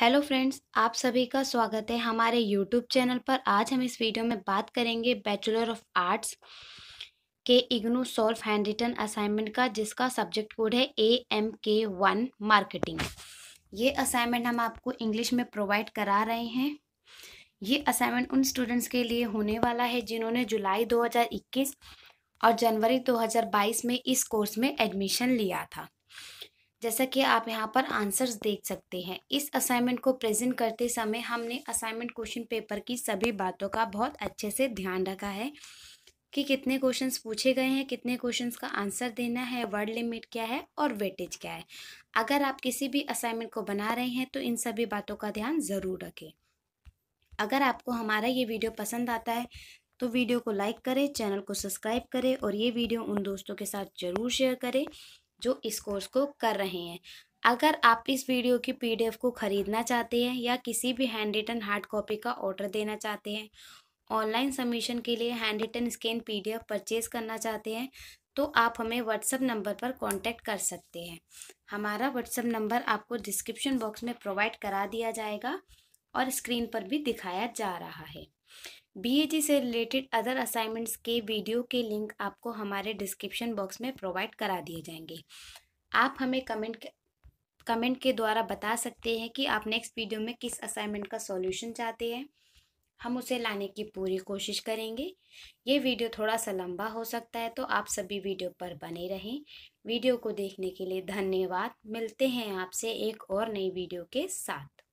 hello friends आप सभी का स्वागत है हमारे यूट्यूब चैनल पर आज हम इस वीडियो में बात करेंगे बैचलर ऑफ आर्ट्स के IGNOU solved hand written assignment का जिसका सब्जेक्ट कोड है A M K one marketing ये असाइनमेंट हम आपको इंग्लिश में प्रोवाइड करा रहे हैं ये असाइनमेंट उन स्टूडेंट्स के लिए होने वाला है जिन्होंने जुलाई 2021 और जनवरी 2022 में इस कोर्स में एडमिशन लिया था जैसा कि आप यहाँ पर आंसर्स देख सकते हैं इस असाइनमेंट को प्रेजेंट करते समय हमने असाइनमेंट क्वेश्चन पेपर की सभी बातों का बहुत अच्छे से ध्यान रखा है कि कितने क्वेश्चंस पूछे गए हैं कितने क्वेश्चंस का आंसर देना है वर्ड लिमिट क्या है और वेटेज क्या है अगर आप किसी भी असाइनमेंट को बना रहे हैं तो इन सभी बातों का ध्यान ज़रूर रखें अगर आपको हमारा ये वीडियो पसंद आता है तो वीडियो को लाइक करें चैनल को सब्सक्राइब करें और ये वीडियो उन दोस्तों के साथ ज़रूर शेयर करें जो इस कोर्स को कर रहे हैं अगर आप इस वीडियो की पीडीएफ को ख़रीदना चाहते हैं या किसी भी हैंड रिटन हार्ड कॉपी का ऑर्डर देना चाहते हैं ऑनलाइन सबमिशन के लिए hand written scan PDF purchase करना चाहते हैं तो आप हमें व्हाट्सअप नंबर पर कांटेक्ट कर सकते हैं हमारा व्हाट्सअप नंबर आपको डिस्क्रिप्शन बॉक्स में प्रोवाइड करा दिया जाएगा और स्क्रीन पर भी दिखाया जा रहा है बी e से रिलेटेड अदर असाइनमेंट्स के वीडियो के लिंक आपको हमारे डिस्क्रिप्शन बॉक्स में प्रोवाइड करा दिए जाएंगे आप हमें कमेंट कमेंट के द्वारा बता सकते हैं कि आप नेक्स्ट वीडियो में किस असाइनमेंट का सॉल्यूशन चाहते हैं हम उसे लाने की पूरी कोशिश करेंगे ये वीडियो थोड़ा सा लंबा हो सकता है तो आप सभी वीडियो पर बने रहें वीडियो को देखने के लिए धन्यवाद मिलते हैं आपसे एक और नई वीडियो के साथ